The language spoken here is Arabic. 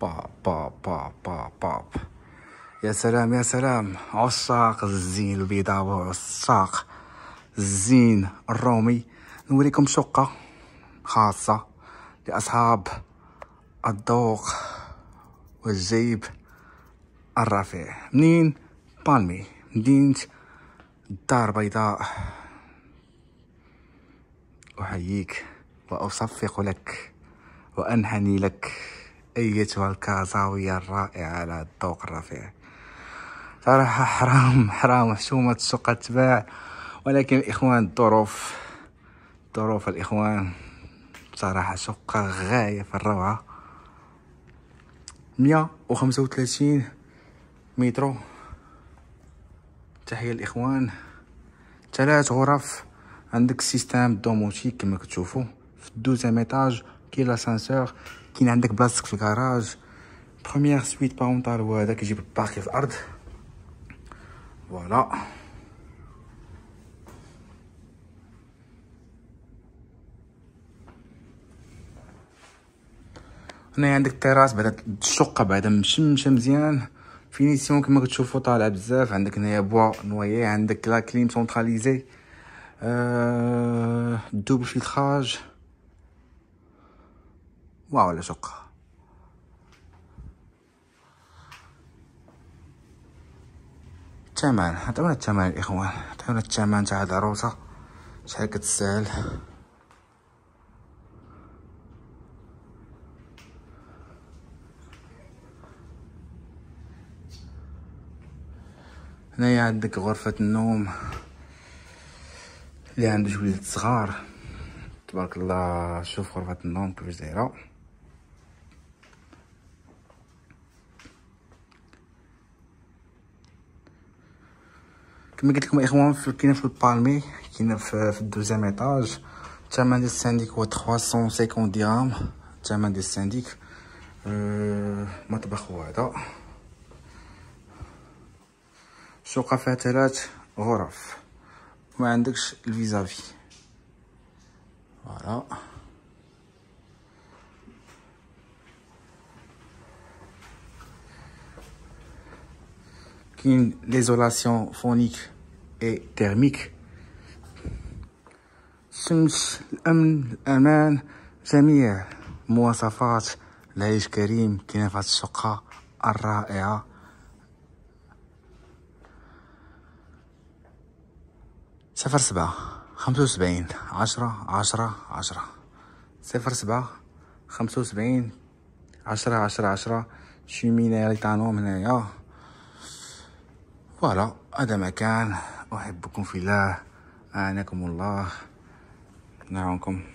با با با با با يا سلام يا سلام عشاق الزين البيضاء وعشاق الزين الرومي نوريكم شقة خاصة لأصحاب الذوق والجيب الرفيع منين بالمي مدينة الدار البيضاء أحييك وأصفق لك وأنهني لك أيتها الكازاوية الرائعة على الذوق الرفيع صراحة حرام حرام حشومة السوق تباع ولكن الإخوان الظروف ظروف الإخوان بصراحة سوق غاية في الروعة مية وخمسة وثلاثين مترو تحية الإخوان ثلاث غرف عندك سيستام دوموتيك كما كتشوفوا في الدوزيام ايطاج كي لاسانسور كاين عندك بلاصتك في الكراج بروميير سويت بارونتال هو هذا كيجيب الباقي في الارض فوالا هنايا عندك التراس بعدا الشقه بعدا مشمشه مزيان فينيسيون كما كتشوفوا طالعه بزاف عندك هنايا بوا نويي عندك لا كليم سونتراليزي أه دوبل فيلتراج واو على شقة الثمن عطيونا الثمن الاخوان عطيونا الثمن تاع هاد العروسه شحال كتسال هنايا عندك غرفة النوم اللي عندو جويلات صغار تبارك الله شوف غرفة النوم كيفاش دايرة كما قلت لكم اخوان كاين في البالمي كاين في, في الدوزيام ايطاج الثمن ديال السانديك هو 350 درهم الثمن ديال السانديك أه مطبخ هو هذا شقه فيها ثلاث غرف ما عندكش الفيزافي فوالا une isolation phonique et thermique شمس الأمن الأمان جميع مواصفات العيش كريم كنافة الشقة الرائعة صفر سبعة خمسة وسبعين عشرة عشرة عشرة صفر سبعة خمسة وسبعين عشرة عشرة عشرة شي مينا ريتانوم هنايا فوالا هذا مكان أحبكم في الله أعانكم الله نراكم